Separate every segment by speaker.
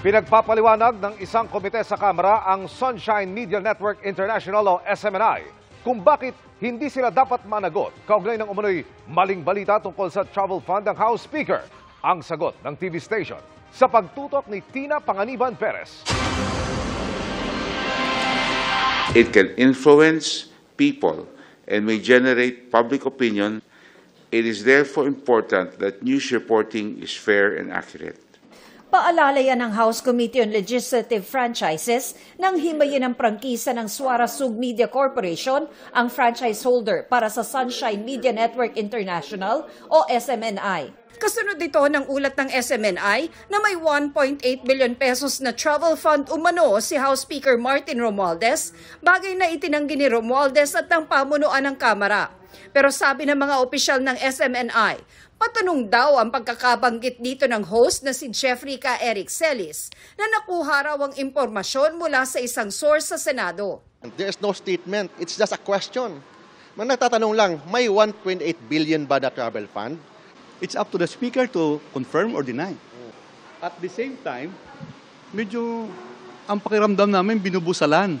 Speaker 1: Pinagpapaliwanag ng isang komite sa Kamara ang Sunshine Media Network International o SMNI kung bakit hindi sila dapat managot kaugnay ng umunoy maling balita tungkol sa travel fund ng House Speaker. Ang sagot ng TV station sa pagtutok ni Tina Panganiban Perez.
Speaker 2: It can influence people and may generate public opinion. It is therefore important that news reporting is fair and accurate.
Speaker 3: Paalala yan ng House Committee on Legislative Franchises nang himayin ng prangkisa ng Suarasug Media Corporation ang franchise holder para sa Sunshine Media Network International o SMNI. Kasunod dito ng ulat ng SMNI na may 1.8 billion pesos na travel fund umano si House Speaker Martin Romualdez, bagay na itinanggi ni Romualdez at ng pamunuan ng Kamara. Pero sabi ng mga opisyal ng SMNI, patunong daw ang pagkakabanggit dito ng host na si Jeffrey K. Eric Celis na nakuha raw ang impormasyon mula sa isang source sa Senado. There is
Speaker 4: no statement. It's just a question. Nagtatanong lang, may 1.8 billion ba na travel fund? it's up to the speaker to confirm or deny. At the same time, medyo ang pakiramdam namin binubusalan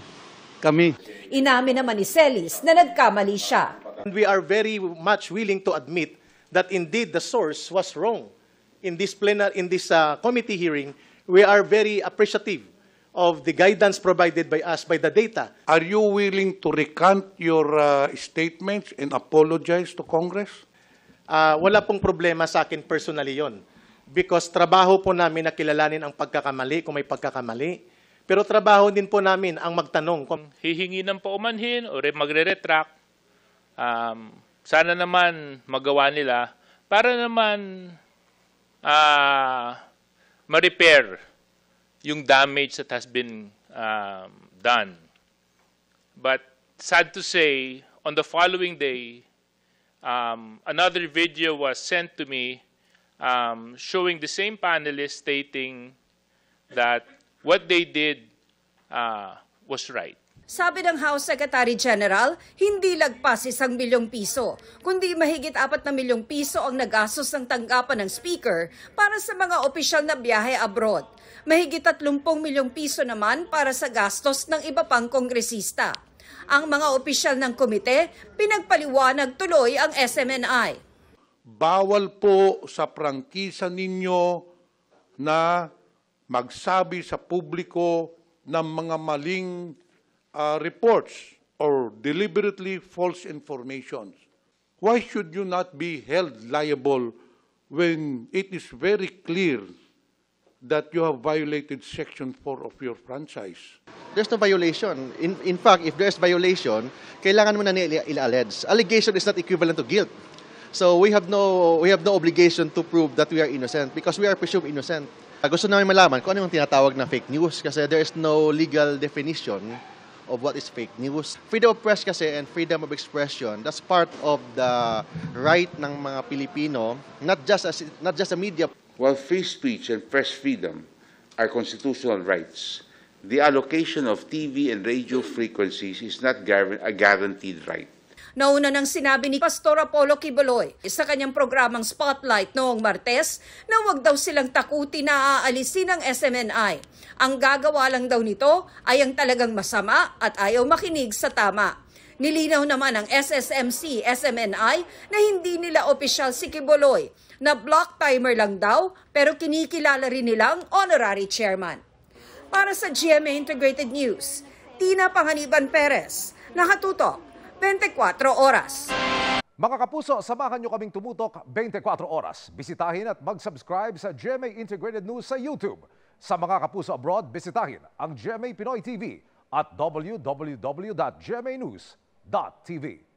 Speaker 4: kami.
Speaker 3: Inamin naman ni Celis na nagkamali siya.
Speaker 4: And We are very much willing to admit that indeed the source was wrong. In this plenary, in this uh, committee hearing, we are very appreciative of the guidance provided by us by the data.
Speaker 2: Are you willing to recant your uh, statements and apologize to Congress?
Speaker 4: uh, wala pong problema sa akin personally yon. Because trabaho po namin na kilalanin ang pagkakamali kung may pagkakamali. Pero trabaho din po namin ang magtanong. Kung...
Speaker 5: Hihingi ng paumanhin o eh, magre-retract. Um, sana naman magawa nila para naman uh, ma-repair yung damage that has been um, done. But sad to say, on the following day, um, another video was sent to me um, showing the same panelists stating that what they did uh, was right.
Speaker 3: Sabi ng House Secretary General, hindi lagpas isang milyong piso, kundi mahigit apat na milyong piso ang nagastos ng tanggapan ng Speaker para sa mga opisyal na biyahe abroad. Mahigit 30 milyong piso naman para sa gastos ng iba pang kongresista. Ang mga opisyal ng komite, pinagpaliwanag tuloy ang SMNI.
Speaker 2: Bawal po sa prangkisa ninyo na magsabi sa publiko ng mga maling uh, reports or deliberately false information. Why should you not be held liable when it is very clear that you have violated Section 4 of your franchise? there's no violation. In, in fact, if there's
Speaker 4: violation, kailangan mo na nila allege Allegation is not equivalent to guilt. So we have no we have no obligation to prove that we are innocent because we are presumed innocent. Ah, gusto namin malaman kung ano yung tinatawag na fake news kasi there is no legal definition of what is fake news. Freedom of press kasi and freedom of expression, that's part of the right ng mga Pilipino, not just as, not just a media.
Speaker 2: While free speech and press freedom are constitutional rights, the allocation of TV and radio frequencies is not a guaranteed right.
Speaker 3: Nauna nang sinabi ni Pastor Apollo Kiboloy sa kanyang programang Spotlight noong Martes na wag daw silang takuti na aalisin ng SMNI. Ang gagawa lang daw nito ay ang talagang masama at ayaw makinig sa tama. Nilinaw naman ang SSMC, SMNI na hindi nila opisyal si Kibuloy na block timer lang daw pero kinikilala rin nilang honorary chairman. Para sa GMA Integrated News, Tina Panganiban Perez, nakatutok 24 oras. Mga kapuso, samahan nyo kaming tumutok
Speaker 1: 24 oras. Bisitahin at mag-subscribe sa GMA Integrated News sa YouTube. Sa mga kapuso abroad, bisitahin ang GMA Pinoy TV at www.gmanews.tv.